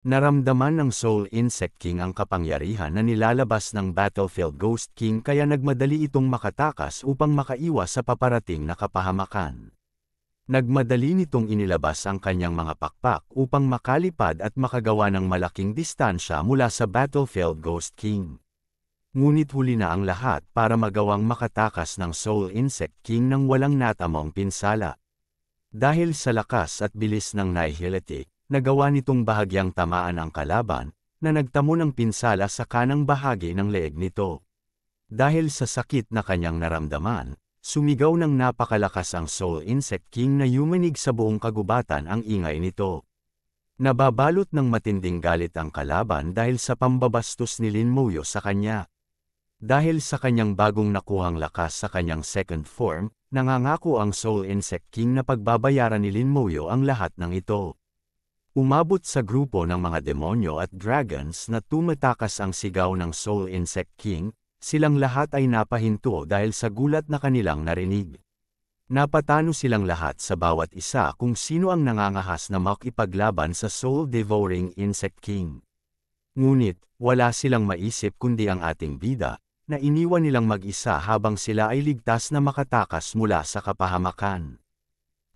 Naramdaman ng Soul Insect King ang kapangyarihan na nilalabas ng Battlefield Ghost King kaya nagmadali itong makatakas upang makaiwas sa paparating na kapahamakan. Nagmadali nitong inilabas ang kanyang mga pakpak upang makalipad at makagawa ng malaking distansya mula sa Battlefield Ghost King. Ngunit huli na ang lahat para magawang makatakas ng Soul Insect King nang walang natamong pinsala. Dahil sa lakas at bilis ng Nihilitic, nagawa nitong bahagyang tamaan ang kalaban, na nagtamo ng pinsala sa kanang bahagi ng leeg nito. Dahil sa sakit na kanyang naramdaman, sumigaw ng napakalakas ang Soul Insect King na yumanig sa buong kagubatan ang ingay nito. Nababalot ng matinding galit ang kalaban dahil sa pambabastos ni Lin Moyo sa kanya. Dahil sa kanyang bagong nakuhang lakas sa kanyang second form, nangangako ang Soul Insect King na pagbabayaran ni Lin Moyo ang lahat ng ito. Umabot sa grupo ng mga demonyo at dragons na tumatakas ang sigaw ng Soul Insect King, silang lahat ay napahinto dahil sa gulat na kanilang narinig. Napatano silang lahat sa bawat isa kung sino ang nangangahas na makipaglaban sa soul-devouring insect king. Ngunit, wala silang maisip kundi ang ating bida, na iniwan nilang mag-isa habang sila ay ligtas na makatakas mula sa kapahamakan.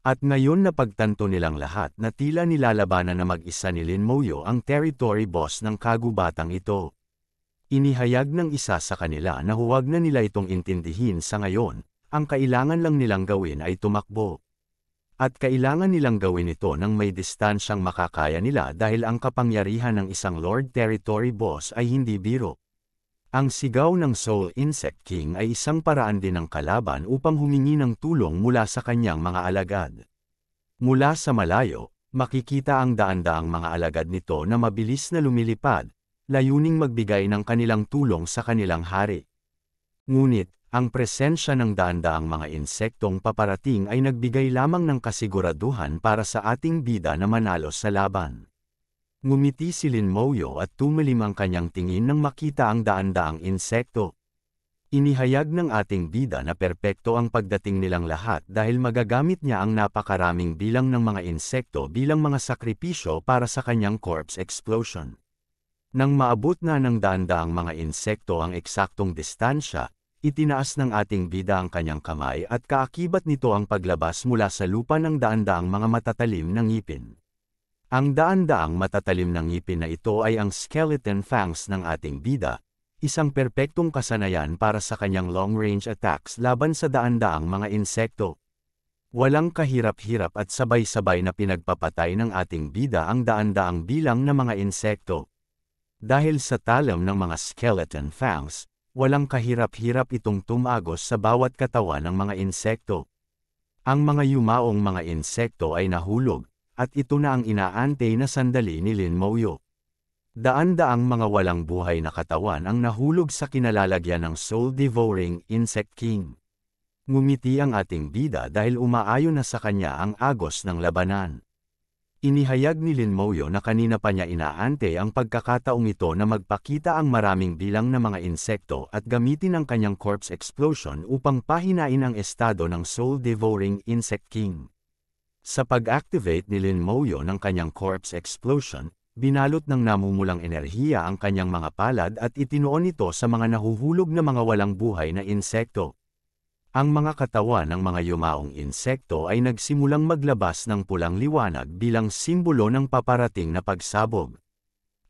At ngayon na pagtanto nilang lahat na tila nilalabanan na mag-isa ni Lin Moyo ang territory boss ng kagubatang ito. Inihayag ng isa sa kanila na huwag na nila itong intindihin sa ngayon, ang kailangan lang nilang gawin ay tumakbo. At kailangan nilang gawin ito ng may distansyang makakaya nila dahil ang kapangyarihan ng isang Lord Territory Boss ay hindi biro. Ang sigaw ng Soul Insect King ay isang paraan din ng kalaban upang humingi ng tulong mula sa kanyang mga alagad. Mula sa malayo, makikita ang daan-daang mga alagad nito na mabilis na lumilipad, layuning magbigay ng kanilang tulong sa kanilang hari. Ngunit, ang presensya ng daan-daang mga insektong paparating ay nagbigay lamang ng kasiguraduhan para sa ating bida na manalo sa laban. Ngumiti si Lin Moyo at tumalim ang kanyang tingin nang makita ang daan-daang insekto. Inihayag ng ating bida na perpekto ang pagdating nilang lahat dahil magagamit niya ang napakaraming bilang ng mga insekto bilang mga sakripisyo para sa kanyang corpse explosion. Nang maabot na ng daan-daang mga insekto ang eksaktong distansya, itinaas ng ating bida ang kanyang kamay at kaakibat nito ang paglabas mula sa lupa ng daan-daang mga matatalim ng ngipin. Ang daan-daang matatalim ng ngipin na ito ay ang skeleton fangs ng ating bida, isang perpektong kasanayan para sa kanyang long-range attacks laban sa daan-daang mga insekto. Walang kahirap-hirap at sabay-sabay na pinagpapatay ng ating bida ang daan-daang bilang ng mga insekto. Dahil sa talam ng mga skeleton fangs, walang kahirap-hirap itong tumagos sa bawat katawan ng mga insekto. Ang mga yumaong mga insekto ay nahulog, at ito na ang inaantay na sandali ni Lin Mouyo. Daan-daang mga walang buhay na katawan ang nahulog sa kinalalagyan ng soul-devouring insect king. Ngumiti ang ating bida dahil umaayo na sa kanya ang agos ng labanan. Inihayag ni Lin Mouyo na kanina pa niya inaante ang pagkakataong ito na magpakita ang maraming bilang na mga insekto at gamitin ang kanyang corpse explosion upang pahinain ang estado ng soul-devouring insect king. Sa pag-activate ni Lin Moyo ng kanyang corpse explosion, binalot ng namumulang enerhiya ang kanyang mga palad at itinuon ito sa mga nahuhulog na mga walang buhay na insekto. Ang mga katawan ng mga yumaong insekto ay nagsimulang maglabas ng pulang liwanag bilang simbolo ng paparating na pagsabog.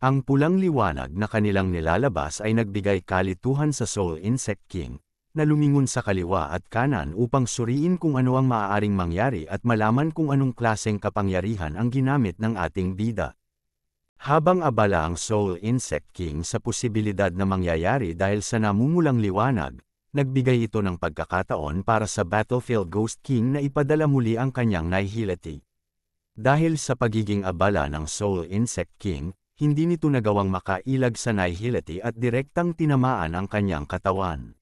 Ang pulang liwanag na kanilang nilalabas ay nagbigay kalituhan sa Soul Insect King, na lumingon sa kaliwa at kanan upang suriin kung ano ang maaaring mangyari at malaman kung anong klaseng kapangyarihan ang ginamit ng ating bida. Habang abala ang Soul Insect King sa posibilidad na mangyayari dahil sa namumulang liwanag, nagbigay ito ng pagkakataon para sa Battlefield Ghost King na ipadala muli ang kanyang nihility. Dahil sa pagiging abala ng Soul Insect King, hindi nito nagawang makailag sa nihility at direktang tinamaan ang kanyang katawan.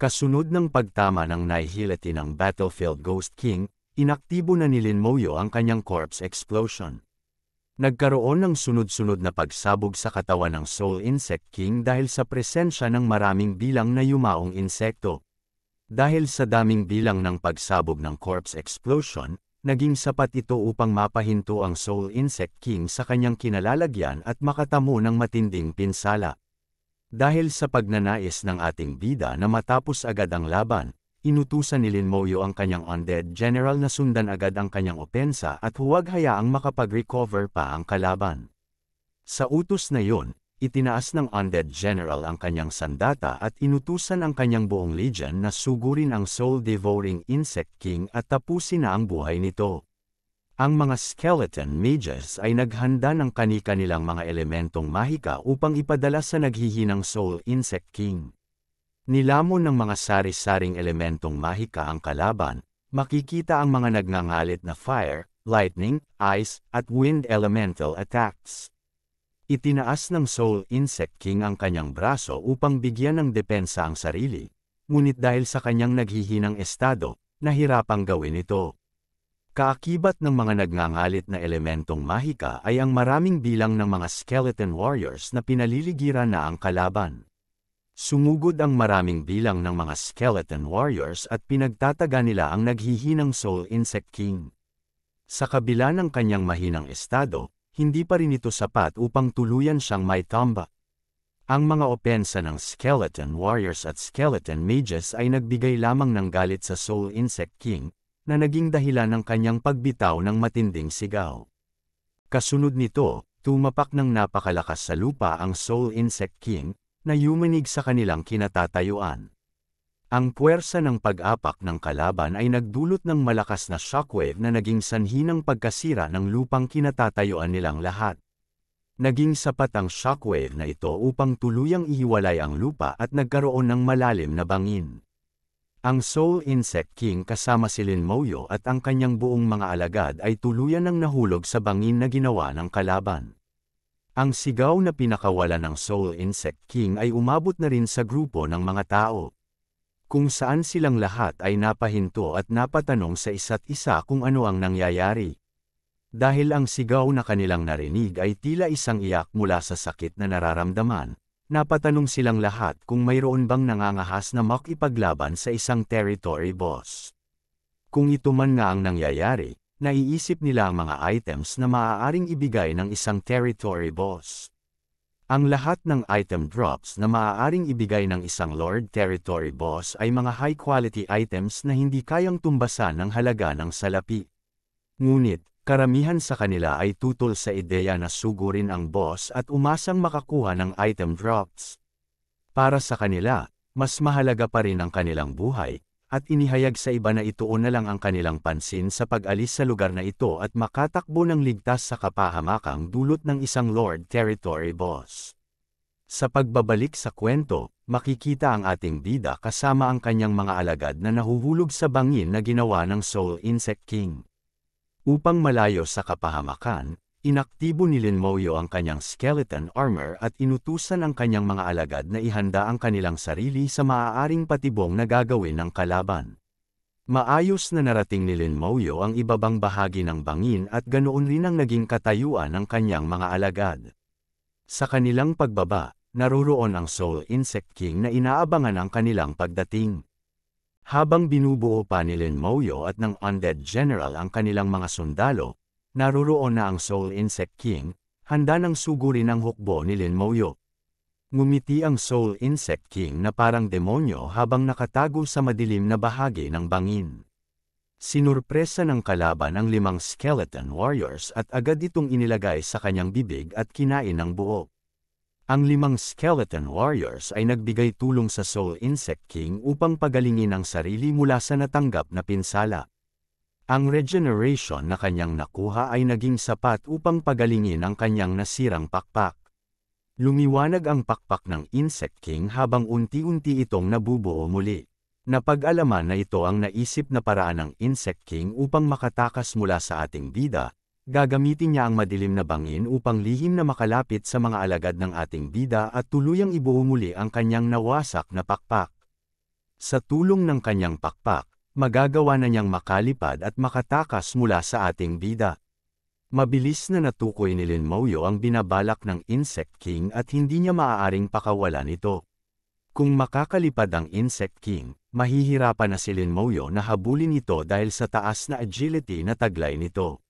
Kasunod ng pagtama ng nihility ng Battlefield Ghost King, inaktibo na ni Lin Moyo ang kanyang corpse explosion. Nagkaroon ng sunod-sunod na pagsabog sa katawan ng Soul Insect King dahil sa presensya ng maraming bilang na yumaong insekto. Dahil sa daming bilang ng pagsabog ng corpse explosion, naging sapat ito upang mapahinto ang Soul Insect King sa kanyang kinalalagyan at makatamo ng matinding pinsala. Dahil sa pagnanais ng ating bida na matapos agad ang laban, inutusan ni Lin Moyo ang kanyang undead general na sundan agad ang kanyang opensa at huwag hayaang makapag-recover pa ang kalaban. Sa utos na yon, itinaas ng undead general ang kanyang sandata at inutusan ang kanyang buong legion na sugurin ang soul-devouring insect king at tapusin na ang buhay nito. Ang mga skeleton mages ay naghanda ng kani-kanilang mga elementong mahika upang ipadala sa naghihinang Soul Insect King. Nilamon ng mga sari-saring elementong mahika ang kalaban, makikita ang mga nagngangalit na fire, lightning, ice, at wind elemental attacks. Itinaas ng Soul Insect King ang kanyang braso upang bigyan ng depensa ang sarili, ngunit dahil sa kanyang naghihinang estado, nahirapang gawin ito. Kaakibat ng mga nagngangalit na elementong mahika ay ang maraming bilang ng mga skeleton warriors na pinaliligiran na ang kalaban. Sumugod ang maraming bilang ng mga skeleton warriors at pinagtataga nila ang naghihinang soul insect king. Sa kabila ng kanyang mahinang estado, hindi pa rin ito sapat upang tuluyan siyang may tamba. Ang mga opensa ng skeleton warriors at skeleton mages ay nagbigay lamang ng galit sa soul insect king na naging dahilan ng kanyang pagbitaw ng matinding sigaw. Kasunod nito, tumapak ng napakalakas sa lupa ang Soul Insect King, na yumanig sa kanilang kinatatayuan. Ang puwersa ng pag-apak ng kalaban ay nagdulot ng malakas na shockwave na naging sanhi ng pagkasira ng lupang kinatatayuan nilang lahat. Naging sapat ang shockwave na ito upang tuluyang ihiwalay ang lupa at nagkaroon ng malalim na bangin. Ang Soul Insect King kasama si Lin Moyo at ang kanyang buong mga alagad ay tuluyan ng nahulog sa bangin na ginawa ng kalaban. Ang sigaw na pinakawala ng Soul Insect King ay umabot na rin sa grupo ng mga tao. Kung saan silang lahat ay napahinto at napatanong sa isa't isa kung ano ang nangyayari. Dahil ang sigaw na kanilang narinig ay tila isang iyak mula sa sakit na nararamdaman, napatanong silang lahat kung mayroon bang nangangahas na makipaglaban sa isang territory boss. Kung ito man nga ang nangyayari, naiisip nila ang mga items na maaaring ibigay ng isang territory boss. Ang lahat ng item drops na maaaring ibigay ng isang Lord Territory Boss ay mga high-quality items na hindi kayang tumbasan ng halaga ng salapi. Ngunit, Karamihan sa kanila ay tutol sa ideya na sugurin ang boss at umasang makakuha ng item drops. Para sa kanila, mas mahalaga pa rin ang kanilang buhay, at inihayag sa iba na ituon na lang ang kanilang pansin sa pag-alis sa lugar na ito at makatakbo ng ligtas sa kapahamakang dulot ng isang Lord Territory Boss. Sa pagbabalik sa kwento, makikita ang ating bida kasama ang kanyang mga alagad na nahuhulog sa bangin na ginawa ng Soul Insect King. Upang malayo sa kapahamakan, inaktibo ni Lin Linmoyo ang kanyang skeleton armor at inutusan ang kanyang mga alagad na ihanda ang kanilang sarili sa maaaring patibong na gagawin ng kalaban. Maayos na narating ni Lin Linmoyo ang ibabang bahagi ng bangin at ganoon rin ang naging katayuan ng kanyang mga alagad. Sa kanilang pagbaba, naroroon ang Soul Insect King na inaabangan ang kanilang pagdating. Habang binubuo pa ni Lin Moyo at ng Undead General ang kanilang mga sundalo, naroroon na ang Soul Insect King, handa ng sugurin ang hukbo ni Lin Moyo. Ngumiti ang Soul Insect King na parang demonyo habang nakatago sa madilim na bahagi ng bangin. Sinurpresa ng kalaban ang limang skeleton warriors at agad itong inilagay sa kanyang bibig at kinain ng buo. Ang limang skeleton warriors ay nagbigay tulong sa Soul Insect King upang pagalingin ang sarili mula sa natanggap na pinsala. Ang regeneration na kanyang nakuha ay naging sapat upang pagalingin ang kanyang nasirang pakpak. Lumiwanag ang pakpak ng Insect King habang unti-unti itong nabubuo muli. Napag-alaman na ito ang naisip na paraan ng Insect King upang makatakas mula sa ating bida, gagamitin niya ang madilim na bangin upang lihim na makalapit sa mga alagad ng ating bida at tuluyang ibuo muli ang kanyang nawasak na pakpak. Sa tulong ng kanyang pakpak, magagawa na niyang makalipad at makatakas mula sa ating bida. Mabilis na natukoy ni Lin Mouyo ang binabalak ng Insect King at hindi niya maaaring pakawalan ito. Kung makakalipad ang Insect King, mahihirapan na si Lin Mouyo na habulin ito dahil sa taas na agility na taglay nito.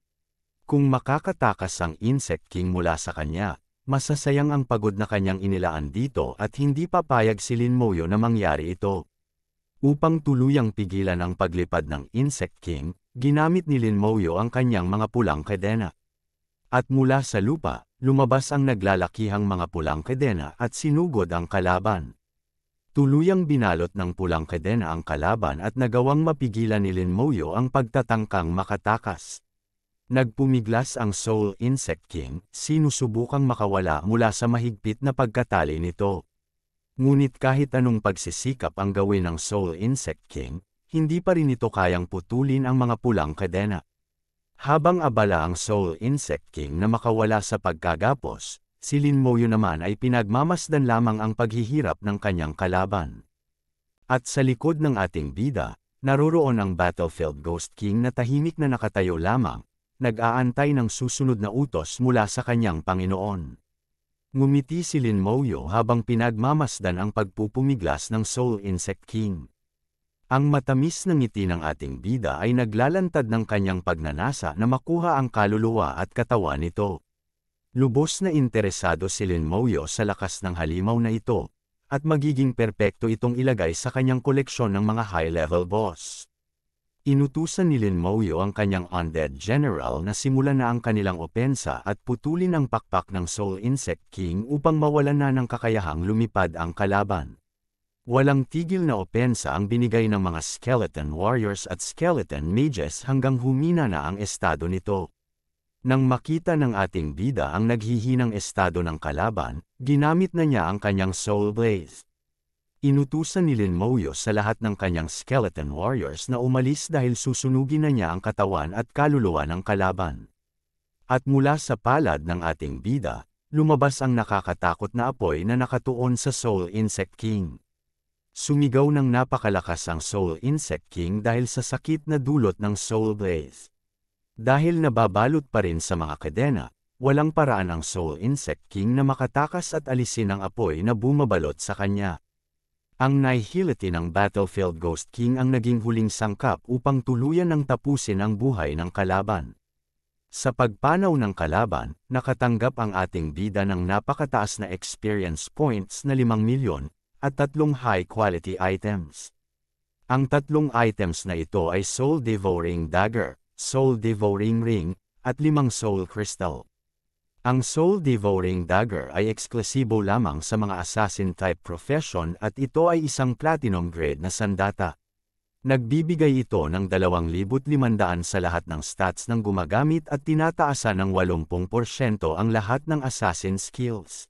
Kung makakatakas ang insect king mula sa kanya, masasayang ang pagod na kanyang inilaan dito at hindi papayag si Lin Moyo na mangyari ito. Upang tuluyang pigilan ang paglipad ng insect king, ginamit ni Lin Moyo ang kanyang mga pulang kadena. At mula sa lupa, lumabas ang naglalakihang mga pulang kadena at sinugod ang kalaban. Tuluyang binalot ng pulang kadena ang kalaban at nagawang mapigilan ni Lin Moyo ang pagtatangkang makatakas. Nagpumiglas ang Soul Insect King, sinusubukang makawala mula sa mahigpit na pagkatali nito. Ngunit kahit anong pagsisikap ang gawin ng Soul Insect King, hindi pa rin ito kayang putulin ang mga pulang kadena. Habang abala ang Soul Insect King na makawala sa pagkagapos, si Lin Moyo naman ay pinagmamasdan lamang ang paghihirap ng kanyang kalaban. At sa likod ng ating bida, naroroon ang Battlefield Ghost King na tahimik na nakatayo lamang, nag-aantay ng susunod na utos mula sa kanyang Panginoon. Ngumiti si Lin Moyo habang pinagmamasdan ang pagpupumiglas ng Soul Insect King. Ang matamis na ngiti ng ating bida ay naglalantad ng kanyang pagnanasa na makuha ang kaluluwa at katawan nito. Lubos na interesado si Lin Moyo sa lakas ng halimaw na ito, at magiging perpekto itong ilagay sa kanyang koleksyon ng mga high-level boss. Inutusan ni Lin Linmoyo ang kanyang undead general na simulan na ang kanilang opensa at putulin ang pakpak ng Soul Insect King upang mawalan na ng kakayahang lumipad ang kalaban. Walang tigil na opensa ang binigay ng mga skeleton warriors at skeleton mages hanggang humina na ang estado nito. Nang makita ng ating bida ang naghihinang estado ng kalaban, ginamit na niya ang kanyang soul blaze. Inutusan ni Lin Moyo sa lahat ng kanyang skeleton warriors na umalis dahil susunugin na niya ang katawan at kaluluwa ng kalaban. At mula sa palad ng ating bida, lumabas ang nakakatakot na apoy na nakatuon sa Soul Insect King. Sumigaw ng napakalakas ang Soul Insect King dahil sa sakit na dulot ng Soul Blaze. Dahil nababalot pa rin sa mga kadena, walang paraan ang Soul Insect King na makatakas at alisin ang apoy na bumabalot sa kanya. Ang nihility ng Battlefield Ghost King ang naging huling sangkap upang tuluyan ng tapusin ang buhay ng kalaban. Sa pagpanaw ng kalaban, nakatanggap ang ating bida ng napakataas na experience points na 5 milyon at tatlong high-quality items. Ang tatlong items na ito ay Soul Devouring Dagger, Soul Devouring Ring, at limang Soul Crystal. Ang soul-devouring dagger ay eksklusibo lamang sa mga assassin-type profession at ito ay isang platinum grade na sandata. Nagbibigay ito ng 2,500 sa lahat ng stats ng gumagamit at tinataasan ng 80% ang lahat ng assassin skills.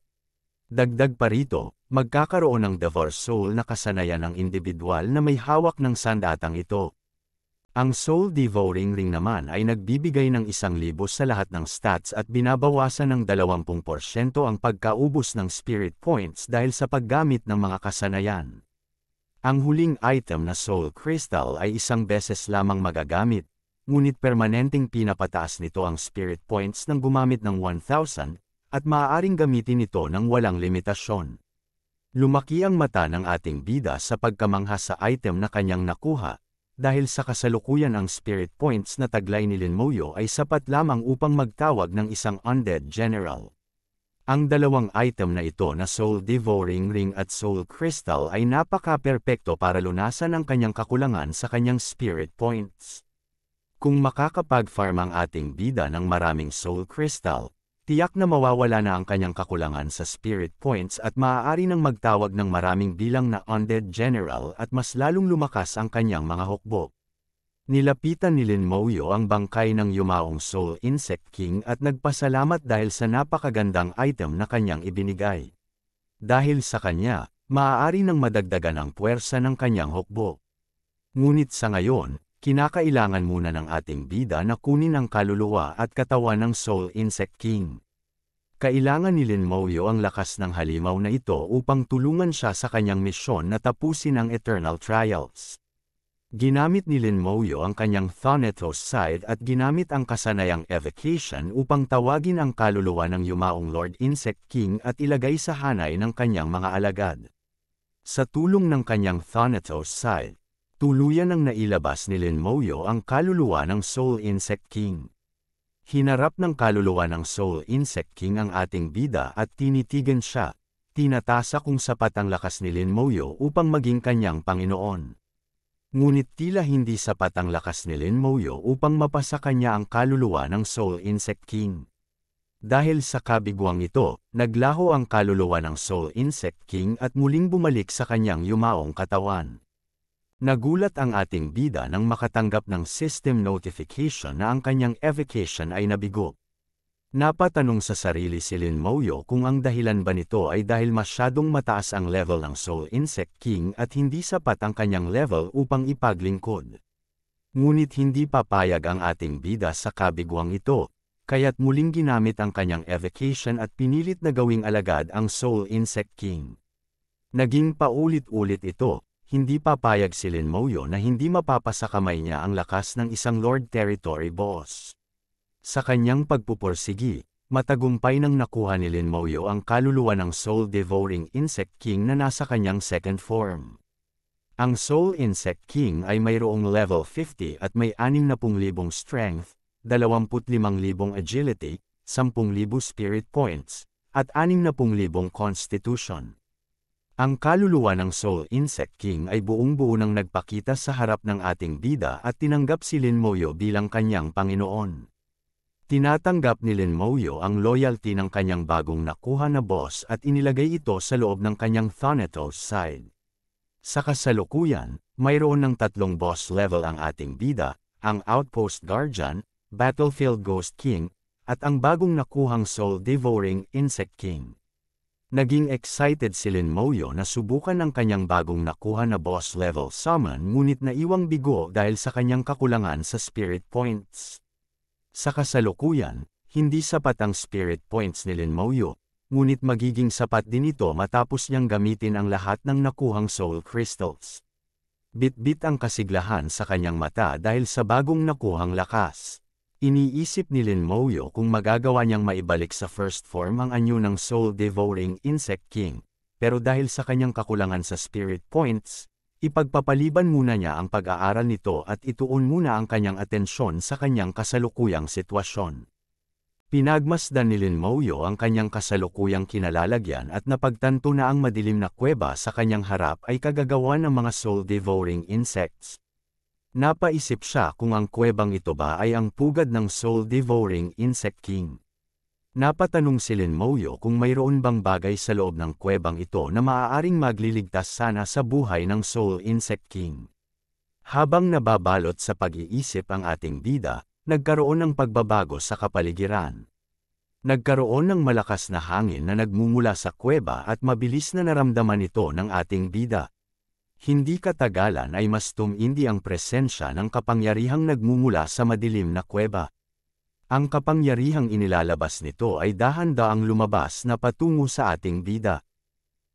Dagdag pa rito, magkakaroon ng Devour Soul na kasanayan ng individual na may hawak ng sandatang ito. Ang soul devouring ring naman ay nagbibigay ng isang libo sa lahat ng stats at binabawasan ng 20% ang pagkaubos ng spirit points dahil sa paggamit ng mga kasanayan. Ang huling item na soul crystal ay isang beses lamang magagamit, ngunit permanenteng pinapataas nito ang spirit points ng gumamit ng 1,000, at maaaring gamitin ito ng walang limitasyon. Lumaki ang mata ng ating bida sa pagkamangha sa item na kanyang nakuha, dahil sa kasalukuyan ang spirit points na taglay ni Lin Moyo ay sapat lamang upang magtawag ng isang undead general. Ang dalawang item na ito na Soul Devouring Ring at Soul Crystal ay napaka-perpekto para lunasan ang kanyang kakulangan sa kanyang spirit points. Kung makakapag-farm ang ating bida ng maraming Soul Crystal, tiyak na mawawala na ang kanyang kakulangan sa spirit points at maaari nang magtawag ng maraming bilang na undead general at mas lalong lumakas ang kanyang mga hukbo. Nilapitan ni Lin Mouyo ang bangkay ng yumaong Soul Insect King at nagpasalamat dahil sa napakagandang item na kanyang ibinigay. Dahil sa kanya, maaari nang madagdagan ang puwersa ng kanyang hukbo. Ngunit sa ngayon, kinakailangan muna ng ating bida na kunin ang kaluluwa at katawan ng Soul Insect King. Kailangan ni Lin Mouyo ang lakas ng halimaw na ito upang tulungan siya sa kanyang misyon na tapusin ang Eternal Trials. Ginamit ni Lin Mouyo ang kanyang Thanatos side at ginamit ang kasanayang evocation upang tawagin ang kaluluwa ng yumaong Lord Insect King at ilagay sa hanay ng kanyang mga alagad. Sa tulong ng kanyang Thanatos side, Tuluyan ang nailabas ni Lin Moyo ang kaluluwa ng Soul Insect King. Hinarap ng kaluluwa ng Soul Insect King ang ating bida at tinitigan siya, tinatasa kung sapat ang lakas ni Lin Moyo upang maging kanyang Panginoon. Ngunit tila hindi sapat ang lakas ni Lin Moyo upang mapasa kanya ang kaluluwa ng Soul Insect King. Dahil sa kabiguang ito, naglaho ang kaluluwa ng Soul Insect King at muling bumalik sa kanyang yumaong katawan. Nagulat ang ating bida nang makatanggap ng system notification na ang kanyang evocation ay nabigo. Napatanong sa sarili si Lin Moyo kung ang dahilan ba nito ay dahil masyadong mataas ang level ng Soul Insect King at hindi sapat ang kanyang level upang ipaglingkod. Ngunit hindi papayag ang ating bida sa kabiguang ito, kaya't muling ginamit ang kanyang evocation at pinilit na gawing alagad ang Soul Insect King. Naging paulit-ulit ito, hindi papayag si Lin Moyo na hindi mapapasa kamay niya ang lakas ng isang Lord Territory Boss. Sa kanyang pagpupursigi, matagumpay nang nakuha ni Lin Moyo ang kaluluwa ng Soul Devouring Insect King na nasa kanyang second form. Ang Soul Insect King ay mayroong level 50 at may 60,000 strength, 25,000 agility, 10,000 spirit points, at 60,000 constitution. Ang kaluluwa ng Soul Insect King ay buong-buo nang nagpakita sa harap ng ating bida at tinanggap si Lin Moyo bilang kanyang Panginoon. Tinatanggap ni Lin Moyo ang loyalty ng kanyang bagong nakuha na boss at inilagay ito sa loob ng kanyang Thanatos side. Sa kasalukuyan, mayroon ng tatlong boss level ang ating bida, ang Outpost Guardian, Battlefield Ghost King, at ang bagong nakuhang Soul Devouring Insect King. Naging excited si Lin Moyo na subukan ang kanyang bagong nakuha na boss level summon ngunit naiwang bigo dahil sa kanyang kakulangan sa spirit points. Sa kasalukuyan, hindi sapat ang spirit points ni Lin Moyo, ngunit magiging sapat din ito matapos niyang gamitin ang lahat ng nakuhang soul crystals. Bitbit -bit ang kasiglahan sa kanyang mata dahil sa bagong nakuhang lakas. Iniisip ni Lin Moyo kung magagawa niyang maibalik sa first form ang anyo ng soul-devouring insect king, pero dahil sa kanyang kakulangan sa spirit points, ipagpapaliban muna niya ang pag-aaral nito at ituon muna ang kanyang atensyon sa kanyang kasalukuyang sitwasyon. Pinagmasdan ni Lin Moyo ang kanyang kasalukuyang kinalalagyan at napagtanto na ang madilim na kuweba sa kanyang harap ay kagagawa ng mga soul-devouring insects, Napaisip siya kung ang kuwebang ito ba ay ang pugad ng soul-devouring insect king. Napatanong si Lin Moyo kung mayroon bang bagay sa loob ng kuwebang ito na maaaring magliligtas sana sa buhay ng soul insect king. Habang nababalot sa pag-iisip ang ating bida, nagkaroon ng pagbabago sa kapaligiran. Nagkaroon ng malakas na hangin na nagmumula sa kuweba at mabilis na naramdaman ito ng ating bida. Hindi katagalan ay mas tumindi ang presensya ng kapangyarihang nagmumula sa madilim na kuweba. Ang kapangyarihang inilalabas nito ay dahan-daang lumabas na patungo sa ating bida.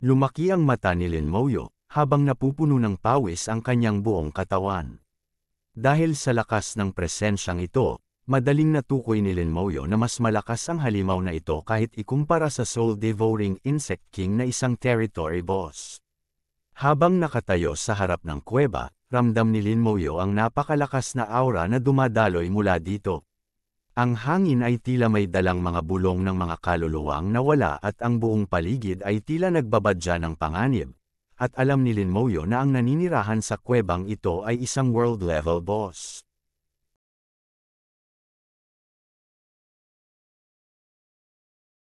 Lumaki ang mata ni Lin Moyo, habang napupuno ng pawis ang kanyang buong katawan. Dahil sa lakas ng presensyang ito, madaling natukoy ni Lin Moyo na mas malakas ang halimaw na ito kahit ikumpara sa soul-devouring insect king na isang territory boss. Habang nakatayo sa harap ng kuweba, ramdam ni Lin Moyo ang napakalakas na aura na dumadaloy mula dito. Ang hangin ay tila may dalang mga bulong ng mga kaluluwang nawala at ang buong paligid ay tila nagbabadya ng panganib. At alam ni Lin Moyo na ang naninirahan sa kuwebang ito ay isang world-level boss.